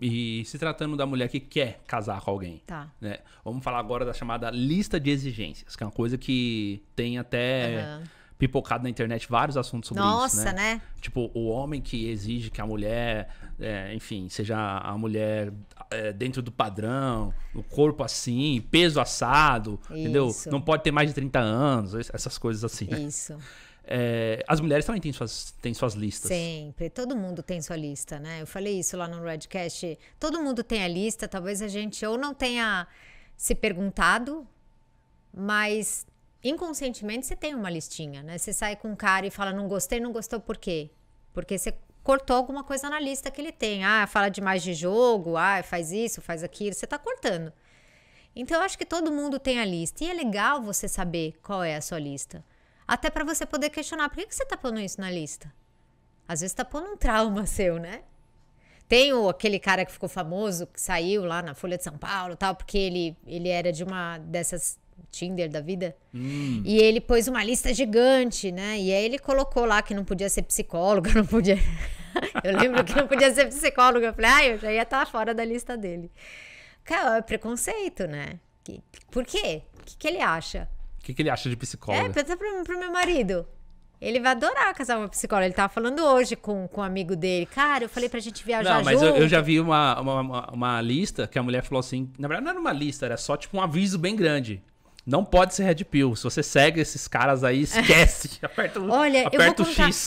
E se tratando da mulher que quer casar com alguém. Tá. Né? Vamos falar agora da chamada lista de exigências, que é uma coisa que tem até. Uhum pipocado na internet vários assuntos sobre Nossa, isso. Nossa, né? né? Tipo, o homem que exige que a mulher, é, enfim, seja a mulher é, dentro do padrão, o corpo assim, peso assado, isso. entendeu? Não pode ter mais de 30 anos, essas coisas assim. Isso. É, as mulheres também têm suas, têm suas listas. Sempre, todo mundo tem sua lista, né? Eu falei isso lá no Redcast. Todo mundo tem a lista, talvez a gente ou não tenha se perguntado, mas inconscientemente você tem uma listinha, né? Você sai com um cara e fala, não gostei, não gostou por quê? Porque você cortou alguma coisa na lista que ele tem. Ah, fala demais de jogo, ah, faz isso, faz aquilo, você tá cortando. Então eu acho que todo mundo tem a lista e é legal você saber qual é a sua lista. Até para você poder questionar, por que, que você tá pondo isso na lista? Às vezes tá pondo um trauma seu, né? Tem o, aquele cara que ficou famoso, que saiu lá na Folha de São Paulo tal, porque ele, ele era de uma dessas Tinder da vida. Hum. E ele pôs uma lista gigante, né? E aí ele colocou lá que não podia ser psicóloga, não podia. eu lembro que não podia ser psicóloga. Eu falei, ah, eu já ia estar tá fora da lista dele. Cara, é preconceito, né? Por quê? O que, que ele acha? que, que ele acha de psicóloga? É, pensa pro, pro meu marido. Ele vai adorar casar uma psicóloga. Ele tava falando hoje com, com um amigo dele. Cara, eu falei pra gente viajar Não, mas eu, eu, já vi uma, uma, uma, lista que a mulher falou assim... Na verdade, não era uma lista, era só tipo um aviso bem grande. Não pode ser red pill. Se você segue esses caras aí, esquece. aperta Olha, aperta eu vou o contar, X.